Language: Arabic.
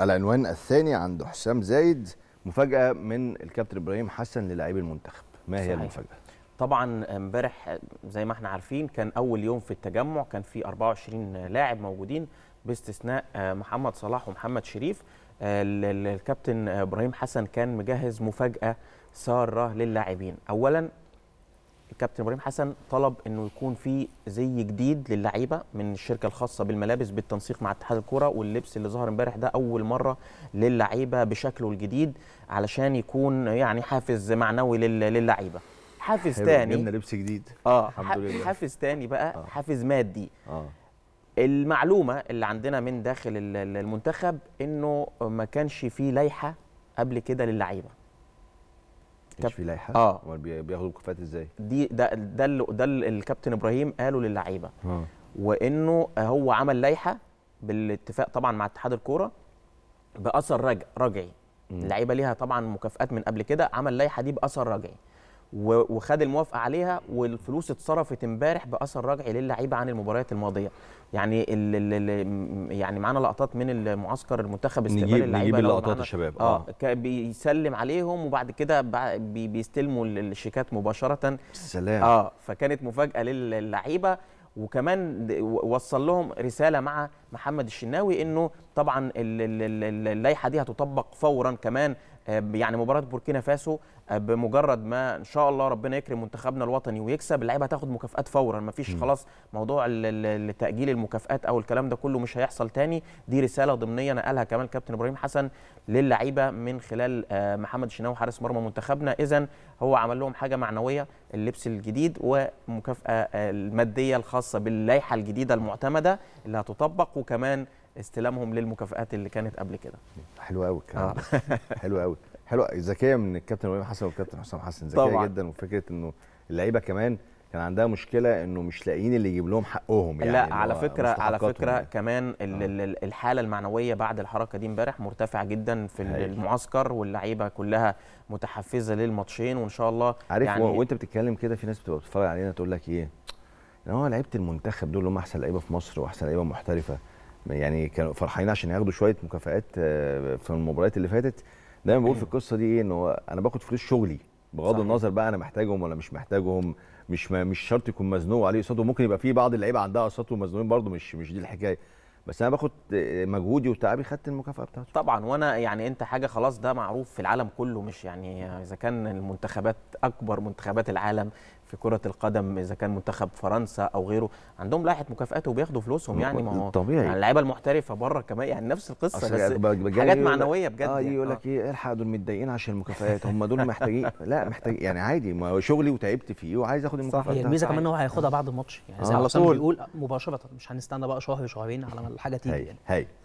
العنوان الثاني عند حسام زايد مفاجاه من الكابتن ابراهيم حسن للاعبي المنتخب ما هي صحيح. المفاجاه طبعا امبارح زي ما احنا عارفين كان اول يوم في التجمع كان في 24 لاعب موجودين باستثناء محمد صلاح ومحمد شريف الكابتن ابراهيم حسن كان مجهز مفاجاه ساره للاعبين اولا الكابتن ابراهيم حسن طلب انه يكون في زي جديد للعيبه من الشركه الخاصه بالملابس بالتنسيق مع اتحاد الكوره واللبس اللي ظهر امبارح ده اول مره للعيبه بشكله الجديد علشان يكون يعني حافز معنوي للعيبه حافز تاني جبنا لبس جديد اه الحمد لله حافز تاني بقى آه. حافز مادي آه. المعلومه اللي عندنا من داخل المنتخب انه ما كانش فيه لائحه قبل كده للعيبه مش في لائحه اه امال بياخدوا الكفات ازاي دي ده ده اللي ده الكابتن ابراهيم قاله للعيبه آه. وانه هو عمل لائحه بالاتفاق طبعا مع اتحاد الكوره باثر رجعي اللعيبه ليها طبعا مكافئات من قبل كده عمل لائحه دي باثر رجعي وخد الموافقه عليها والفلوس اتصرفت امبارح باثر رجعي للعيبه عن المباريات الماضيه يعني ال يعني معانا لقطات من المعسكر المنتخب استقبال اللعيبه نجيب اللقطات الشباب اه, آه. بيسلم عليهم وبعد كده بيستلموا الشيكات مباشره سلام اه فكانت مفاجاه للعيبه وكمان وصل لهم رساله مع محمد الشناوي انه طبعا اللائحه دي هتطبق فورا كمان آه، يعني مباراه بوركينا فاسو آه، بمجرد ما ان شاء الله ربنا يكرم منتخبنا الوطني ويكسب اللعيبه هتاخد مكافئات فورا مفيش خلاص موضوع تاجيل المكافئات او الكلام ده كله مش هيحصل تاني دي رساله ضمنيه نقلها كمان كابتن ابراهيم حسن للعيبه من خلال آه، محمد الشناوي حارس مرمى منتخبنا اذا هو عمل لهم حاجه معنويه اللبس الجديد ومكافاه الماديه الخاصه باللائحه الجديده المعتمده اللي هتطبق وكمان استلامهم للمكافئات اللي كانت قبل كده حلو قوي الكلام آه. حلو قوي حلو ذكيه من الكابتن ابراهيم حسن والكابتن حسام حسن ذكيه جدا وفكره انه اللعيبه كمان كان عندها مشكله انه مش لاقيين اللي يجيب لهم حقهم يعني لا على فكره على فكره يعني. كمان آه. الحاله المعنويه بعد الحركه دي امبارح مرتفعه جدا في هي. المعسكر واللعيبه كلها متحفزه للماتشين وان شاء الله عارف يعني وانت بتتكلم كده في ناس بتبقى بتتفرج علينا تقول لك ايه ان هو لعيبه المنتخب دول هم احسن لعيبه في مصر واحسن لعيبه محترفه يعني كانوا فرحانين عشان ياخدوا شويه مكافئات آه، في المباريات اللي فاتت دايما بقول في القصه دي ايه ان هو انا باخد فلوس شغلي بغض صحيح. النظر بقى انا محتاجهم ولا مش محتاجهم مش مش شرط يكون مزنوق عليه قصاده ممكن يبقى في بعض اللعيبه عندها قصاته مزنوقين برده مش مش دي الحكايه بس انا باخد آه، مجهودي وتعبي خدت المكافاه بتاعته طبعا وانا يعني انت حاجه خلاص ده معروف في العالم كله مش يعني اذا كان المنتخبات اكبر منتخبات العالم في كره القدم اذا كان منتخب فرنسا او غيره عندهم لائحه مكافآت وبياخدوا فلوسهم يعني ما هو طبيعي يعني اللعيبه المحترفه بره كمان يعني نفس القصه بس حاجات معنويه بجد اه يعني. يقول لك آه. ايه الحق دول متضايقين عشان المكافآت هم دول محتاجين لا محتاجين يعني عادي ما شغلي وتعبت فيه وعايز اخد المكافآت صح الميزه كمان ان هو هياخدها بعد الماتش يعني آه، زي ما بيقول مباشره مش هنستنى بقى شهر شهرين على ما الحاجه تيجي هي. يعني. هي.